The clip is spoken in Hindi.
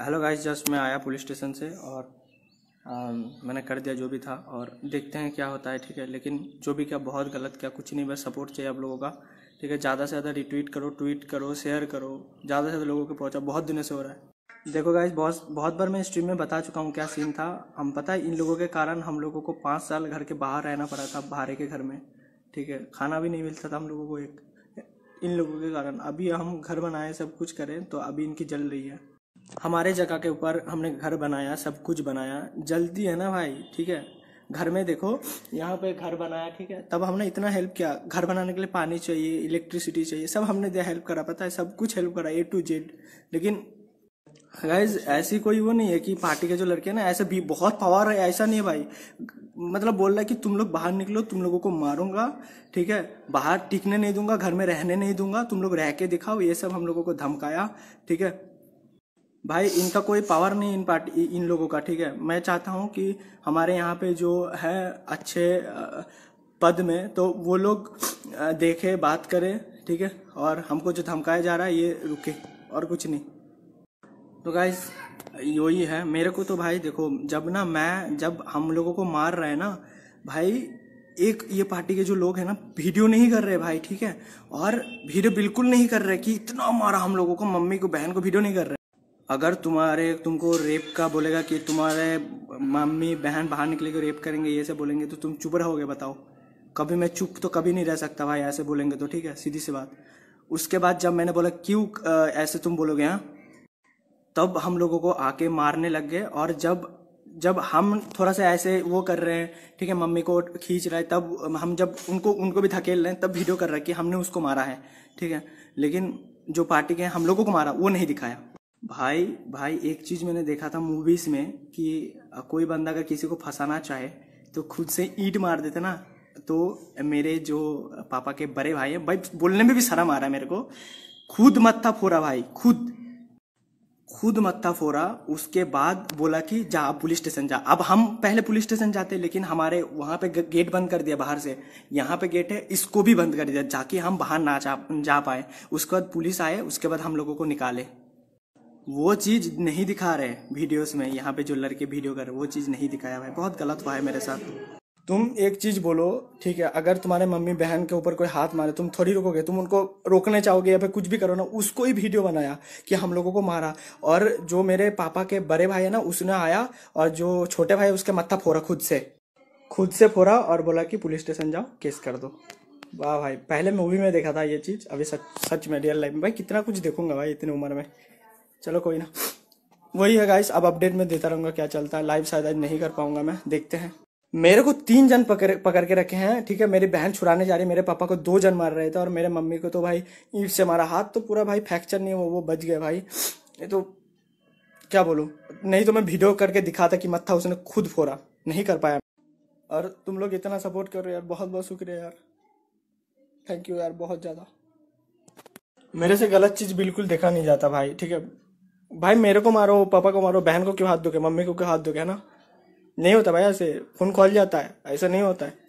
हेलो गाइस जस्ट मैं आया पुलिस स्टेशन से और आ, um, मैंने कर दिया जो भी था और देखते हैं क्या होता है ठीक है लेकिन जो भी क्या बहुत गलत क्या कुछ नहीं बस सपोर्ट चाहिए आप लोगों का ठीक है ज़्यादा से ज़्यादा रिट्वीट करो ट्वीट करो शेयर करो ज़्यादा से ज़्यादा लोगों को पहुँचा बहुत दिनों से हो रहा है देखो गाइज बहुत बहुत बार मैं स्ट्रीम में बता चुका हूँ क्या सीन था हम पता है इन लोगों के कारण हम लोगों को पाँच साल घर के बाहर रहना पड़ा था बाहर के घर में ठीक है खाना भी नहीं मिलता था हम लोगों को एक इन लोगों के कारण अभी हम घर बनाए सब कुछ करें तो अभी इनकी जल रही है हमारे जगह के ऊपर हमने घर बनाया सब कुछ बनाया जल्दी है ना भाई ठीक है घर में देखो यहाँ पे घर बनाया ठीक है तब हमने इतना हेल्प किया घर बनाने के लिए पानी चाहिए इलेक्ट्रिसिटी चाहिए सब हमने दिया हेल्प करा पता है सब कुछ हेल्प करा ए टू जेड लेकिन गाइज ऐसी कोई वो नहीं है कि पार्टी के जो लड़के हैं ना ऐसे भी बहुत पावर है ऐसा नहीं है भाई मतलब बोल रहा है कि तुम लोग बाहर निकलो तुम लोगों को मारूंगा ठीक है बाहर टिकने नहीं दूंगा घर में रहने नहीं दूंगा तुम लोग रह के दिखाओ ये सब हम लोगों को धमकाया ठीक है भाई इनका कोई पावर नहीं इन पार्टी इन लोगों का ठीक है मैं चाहता हूँ कि हमारे यहाँ पे जो है अच्छे पद में तो वो लोग देखे बात करें ठीक है और हमको जो धमकाया जा रहा है ये रुके और कुछ नहीं तो गाइस यही है मेरे को तो भाई देखो जब ना मैं जब हम लोगों को मार रहे हैं ना भाई एक ये पार्टी के जो लोग हैं ना वीडियो नहीं कर रहे भाई ठीक है और वीडियो बिल्कुल नहीं कर रहे कि इतना मारा हम लोगों को मम्मी को बहन को वीडियो नहीं कर रहे अगर तुम्हारे तुमको रेप का बोलेगा कि तुम्हारे मम्मी बहन बाहर निकलेगी रेप करेंगे ये सब बोलेंगे तो तुम चुप रहोगे बताओ कभी मैं चुप तो कभी नहीं रह सकता भाई ऐसे बोलेंगे तो ठीक है सीधी सी बात उसके बाद जब मैंने बोला क्यों ऐसे तुम बोलोगे हाँ तब हम लोगों को आके मारने लग गए और जब जब हम थोड़ा सा ऐसे वो कर रहे हैं ठीक है मम्मी को खींच रहा है तब हम जब उनको उनको भी धकेल रहे हैं तब वीडियो कर रहे हैं कि हमने उसको मारा है ठीक है लेकिन जो पार्टी के हम लोगों को मारा वो नहीं दिखाया भाई भाई एक चीज़ मैंने देखा था मूवीज़ में कि कोई बंदा अगर किसी को फंसाना चाहे तो खुद से ईट मार देते ना तो मेरे जो पापा के बड़े भाई हैं भाई बोलने में भी शर्म आ रहा है मेरे को खुद मत्था फोरा भाई खुद खुद मत्था फोरा उसके बाद बोला कि जा पुलिस स्टेशन जा अब हम पहले पुलिस स्टेशन जाते लेकिन हमारे वहाँ पे गेट बंद कर दिया बाहर से यहाँ पे गेट है इसको भी बंद कर दिया जाके हम बाहर ना जा, जा पाए उसके बाद पुलिस आए उसके बाद हम लोगों को निकाले वो चीज़ नहीं दिखा रहे वीडियोस में यहाँ पे जो लड़के वीडियो कर रहे वो चीज़ नहीं दिखाया भाई बहुत गलत हुआ है मेरे साथ तुम एक चीज़ बोलो ठीक है अगर तुम्हारे मम्मी बहन के ऊपर कोई हाथ मारे तुम थोड़ी रोकोगे तुम उनको रोकने चाहोगे या फिर कुछ भी करो ना उसको ही वीडियो बनाया कि हम लोगों को मारा और जो मेरे पापा के बड़े भाई है ना उसने आया और जो छोटे भाई उसके मत्था फोरा खुद से खुद से फोरा और बोला कि पुलिस स्टेशन जाओ केस कर दो वाह भाई पहले मूवी में देखा था ये चीज़ अभी सच सच में रियल लाइफ में भाई कितना कुछ देखूंगा भाई इतनी उम्र में चलो कोई ना वही है गाइस अब अपडेट में देता रहूंगा क्या चलता है लाइव शायद आज नहीं कर पाऊंगा मैं देखते हैं मेरे को तीन जन पकड़ पकड़ के रखे हैं ठीक है मेरी बहन छुड़ाने जा रही है मेरे पापा को दो जन मार रहे थे और मेरे मम्मी को तो भाई ईट से मारा हाथ तो पूरा भाई फ्रैक्चर नहीं हुआ वो बच गए भाई ये तो क्या बोलूँ नहीं तो मैं वीडियो करके दिखाता कि मत्था उसने खुद फोड़ा नहीं कर पाया और तुम लोग इतना सपोर्ट कर रहे हो यार बहुत बहुत शुक्रिया यार थैंक यू यार बहुत ज़्यादा मेरे से गलत चीज़ बिल्कुल देखा नहीं जाता भाई ठीक है भाई मेरे को मारो पापा को मारो बहन को क्यों हाथ दोगे मम्मी को क्यों हाथ दोगे है ना नहीं होता भाई ऐसे खून खोल जाता है ऐसा नहीं होता है